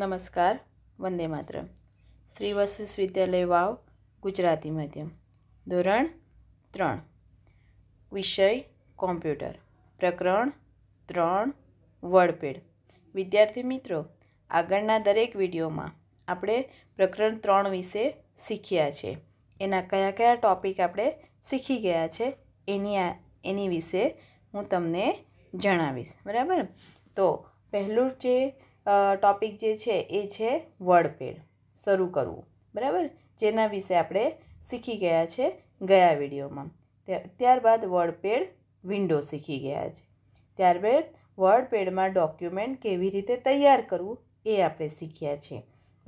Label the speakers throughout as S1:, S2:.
S1: નમસ્કાર વંદે માત્ર શ્રી વશિષ્ઠ વિદ્યાલય વાવ ગુજરાતી માધ્યમ ધોરણ ત્રણ વિષય કોમ્પ્યુટર પ્રકરણ ત્રણ વડપેડ વિદ્યાર્થી મિત્રો આગળના દરેક વિડીયોમાં આપણે પ્રકરણ ત્રણ વિશે શીખ્યા છે એના કયા કયા ટૉપિક આપણે શીખી ગયા છે એની એની વિશે હું તમને જણાવીશ બરાબર તો પહેલું જે ટોપિક જે છે એ છે વડપેડ શરૂ કરવું બરાબર જેના વિશે આપણે શીખી ગયા છે ગયા વિડીયોમાં ત્યારબાદ વડપેડ વિન્ડો શીખી ગયા છે ત્યારબાદ વર્ડપેડમાં ડોક્યુમેન્ટ કેવી રીતે તૈયાર કરવું એ આપણે શીખ્યા છે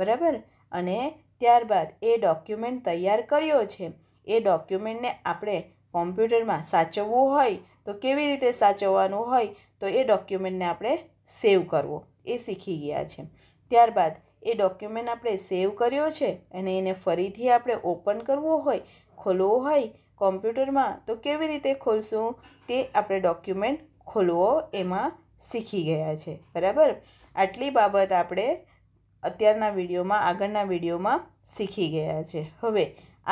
S1: બરાબર અને ત્યારબાદ એ ડોક્યુમેન્ટ તૈયાર કર્યો છે એ ડોક્યુમેન્ટને આપણે કોમ્પ્યુટરમાં સાચવવું હોય તો કેવી રીતે સાચવવાનું હોય તો એ ડોક્યુમેન્ટને આપણે સેવ કરવો એ શીખી ગયા છે ત્યારબાદ એ ડોક્યુમેન્ટ આપણે સેવ કર્યો છે અને એને ફરીથી આપણે ઓપન કરવો હોય ખોલવો હોય કોમ્પ્યુટરમાં તો કેવી રીતે ખોલશું તે આપણે ડોક્યુમેન્ટ ખોલવો એમાં શીખી ગયા છે બરાબર આટલી બાબત આપણે અત્યારના વિડીયોમાં આગળના વિડીયોમાં શીખી ગયા છે હવે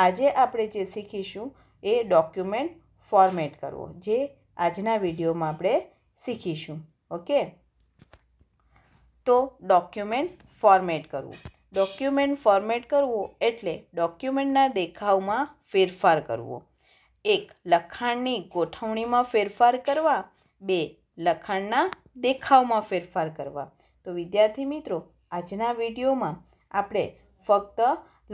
S1: આજે આપણે જે શીખીશું એ ડોક્યુમેન્ટ ફોર્મેટ કરવો જે આજના વિડીયોમાં આપણે શીખીશું ઓકે તો ડોક્યુમેન્ટ ફોર્મેટ કરવું ડોક્યુમેન્ટ ફોર્મેટ કરવું એટલે ડોક્યુમેન્ટના દેખાવમાં ફેરફાર કરવો એક લખાણની ગોઠવણીમાં ફેરફાર કરવા બે લખાણના દેખાવમાં ફેરફાર કરવા તો વિદ્યાર્થી મિત્રો આજના વિડીયોમાં આપણે ફક્ત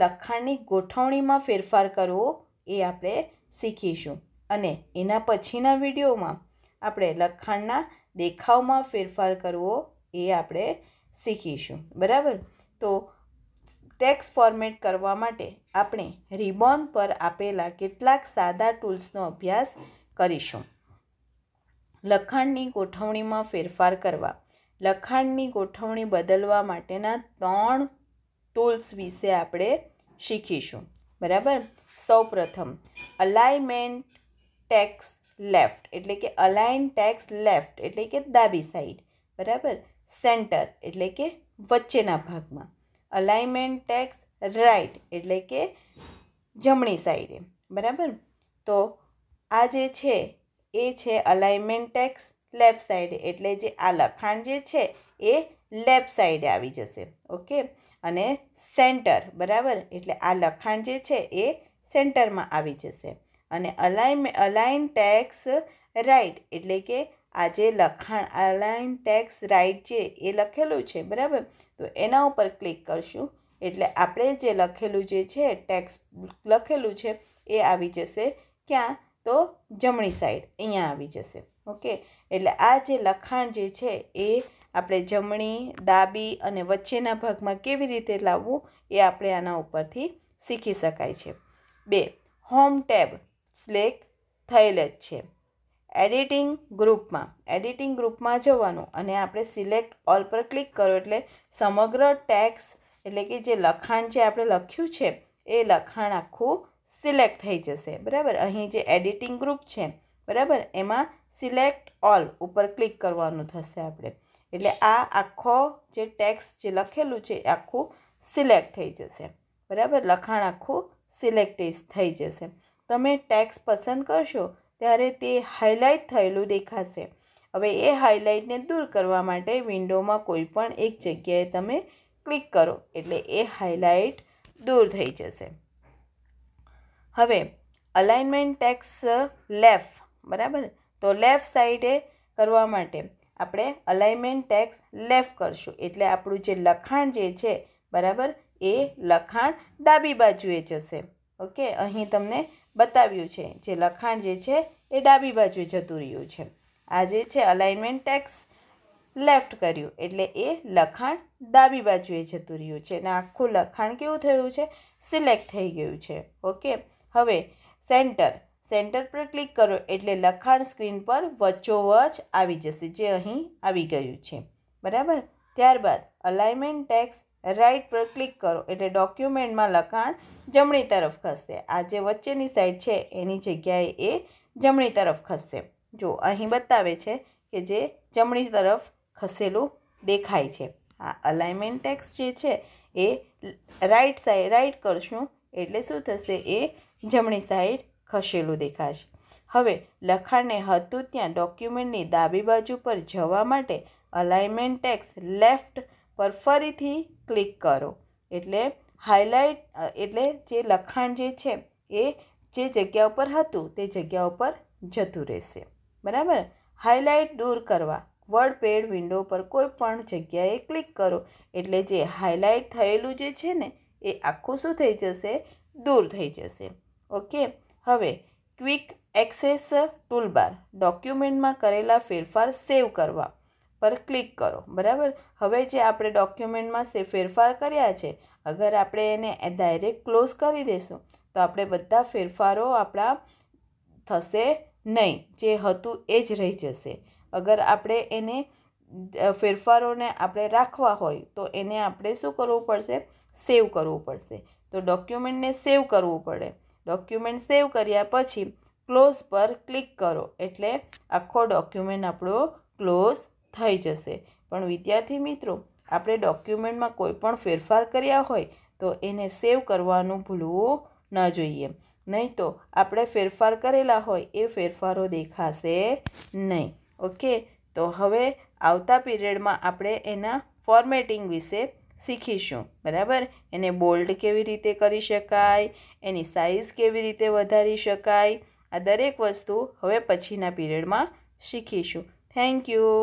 S1: લખાણની ગોઠવણીમાં ફેરફાર કરવો એ આપણે શીખીશું અને એના પછીના વિડીયોમાં આપણે લખાણના દેખાવમાં ફેરફાર કરવો એ આપણે શીખીશું બરાબર તો ટેક્સ ફોર્મેટ કરવા માટે આપણે રિબોન પર આપેલા કેટલાક સાદા ટૂલ્સનો અભ્યાસ કરીશું લખાણની ગોઠવણીમાં ફેરફાર કરવા લખાણની ગોઠવણી બદલવા માટેના ત્રણ ટૂલ્સ વિશે આપણે શીખીશું બરાબર સૌ પ્રથમ અલાઇમેન્ટ ટેક્સ લેફ્ટ એટલે કે અલાઇન ટેક્સ લેફ્ટ એટલે કે ડાબી સાઈડ બરાબર સેન્ટર એટલે કે વચ્ચેના ભાગમાં અલાઇમેન્ટ ટેક્સ રાઇટ એટલે કે જમણી સાઈડે બરાબર તો આ જે છે એ છે અલાઇમેન્ટ ટેક્સ લેફ્ટ સાઈડે એટલે જે આ લખાણ જે છે એ લેફ્ટ સાઈડે આવી જશે ઓકે અને સેન્ટર બરાબર એટલે આ લખાણ જે છે એ સેન્ટરમાં આવી જશે અને અલાઇન અલાઇન ટેક્સ રાઇટ એટલે કે આ જે લખાણ આલાઇન ટેક્સ રાઇટ જે એ લખેલું છે બરાબર તો એના ઉપર ક્લિક કરશું એટલે આપણે જે લખેલું જે છે ટેક્સ લખેલું છે એ આવી જશે ક્યાં તો જમણી સાઈડ અહીંયા આવી જશે ઓકે એટલે આ જે લખાણ જે છે એ આપણે જમણી ડાબી અને વચ્ચેના ભાગમાં કેવી રીતે લાવવું એ આપણે આના ઉપરથી શીખી શકાય છે બે હોમ ટેબ સ્લેક થયેલ જ છે એડિટિંગ ગ્રુપમાં એડિટિંગ ગ્રુપમાં જવાનું અને આપણે સિલેક્ટ ઓલ પર ક્લિક કરો એટલે સમગ્ર ટેક્સ એટલે કે જે લખાણ જે આપણે લખ્યું છે એ લખાણ આખું સિલેક્ટ થઈ જશે બરાબર અહીં જે એડિટિંગ ગ્રુપ છે બરાબર એમાં સિલેક્ટ ઓલ ઉપર ક્લિક કરવાનું થશે આપણે એટલે આ આખો જે ટેક્સ જે લખેલું છે એ આખું સિલેક્ટ થઈ જશે બરાબર લખાણ આખું સિલેક્ટ થઈ જશે તમે ટેક્સ પસંદ કરશો ત્યારે તે હાઇલાઇટ થયેલું દેખાશે હવે એ હાઇલાઇટને દૂર કરવા માટે વિન્ડોમાં કોઈ પણ એક જગ્યાએ તમે ક્લિક કરો એટલે એ હાઇલાઇટ દૂર થઈ જશે હવે અલાઇનમેન્ટ ટેક્સ લેફ્ટ બરાબર તો લેફ્ટ સાઈડે કરવા માટે આપણે અલાઇનમેન્ટ ટેક્સ લેફ્ટ કરશું એટલે આપણું જે લખાણ જે છે બરાબર એ લખાણ ડાબી બાજુએ જશે ઓકે અહીં તમને બતાવ્યું છે જે લખાણ જે છે એ ડાબી બાજુએ જતું રહ્યું છે આ જે છે અલાઇનમેન્ટ ટેક્સ લેફ્ટ કર્યું એટલે એ લખાણ ડાબી બાજુએ જતું રહ્યું છે અને આખું લખાણ કેવું થયું છે સિલેક્ટ થઈ ગયું છે ઓકે હવે સેન્ટર સેન્ટર પર ક્લિક કરો એટલે લખાણ સ્ક્રીન પર વચ્ચોવચ આવી જશે જે અહીં આવી ગયું છે બરાબર ત્યારબાદ અલાઇનમેન્ટ ટેક્સ રાઇટ પર ક્લિક કરો એટલે ડોક્યુમેન્ટમાં લખાણ જમણી તરફ ખસશે આ જે વચ્ચેની સાઈડ છે એની જગ્યાએ એ જમણી તરફ ખસશે જો અહીં બતાવે છે કે જે જમણી તરફ ખસેલું દેખાય છે આ અલાઇમેન્ટ ટેક્સ જે છે એ રાઈટ સાઈડ રાઈટ કરશું એટલે શું થશે એ જમણી સાઈડ ખસેલું દેખાશે હવે લખાણને હતું ત્યાં ડોક્યુમેન્ટની ડાબી બાજુ પર જવા માટે અલાઇમેન્ટ ટેક્સ લેફ્ટ પર ફરીથી ક્લિક કરો એટલે હાઇલાઇટ એટલે જે લખાણ જે છે એ જે જગ્યા ઉપર હતું તે જગ્યા ઉપર જતું રહેશે બરાબર હાઇલાઇટ દૂર કરવા વર્ડ પેડ વિન્ડો પર કોઈ પણ જગ્યાએ ક્લિક કરો એટલે જે હાઇલાઇટ થયેલું જે છે ને એ આખું શું થઈ જશે દૂર થઈ જશે ઓકે હવે ક્વિક એક્સેસ ટૂલબાર ડોક્યુમેન્ટમાં કરેલા ફેરફાર સેવ કરવા પર ક્લિક કરો બરાબર હવે જે આપણે ડોક્યુમેન્ટમાં સે ફેરફાર કર્યા છે અગર આપણે એને ડાયરેક્ટ ક્લોઝ કરી દેશું તો આપણે બધા ફેરફારો આપણા થશે નહીં જે હતું એ જ રહી જશે અગર આપણે એને ફેરફારોને આપણે રાખવા હોય તો એને આપણે શું કરવું પડશે સેવ કરવું પડશે તો ડોક્યુમેન્ટને સેવ કરવું પડે ડોક્યુમેન્ટ સેવ કર્યા પછી ક્લોઝ પર ક્લિક કરો એટલે આખો ડોક્યુમેન્ટ આપણો ક્લોઝ થઈ જશે પણ વિદ્યાર્થી મિત્રો આપણે ડોક્યુમેન્ટમાં કોઈ પણ ફેરફાર કર્યા હોય તો એને સેવ કરવાનું ભૂલવું ન જોઈએ નહીં તો આપણે ફેરફાર કરેલા હોય એ ફેરફારો દેખાશે નહીં ઓકે તો હવે આવતા પીરિયડમાં આપણે એના ફોર્મેટિંગ વિશે શીખીશું બરાબર એને બોલ્ડ કેવી રીતે કરી શકાય એની સાઇઝ કેવી રીતે વધારી શકાય આ દરેક વસ્તુ હવે પછીના પીરિયડમાં શીખીશું થેન્ક યુ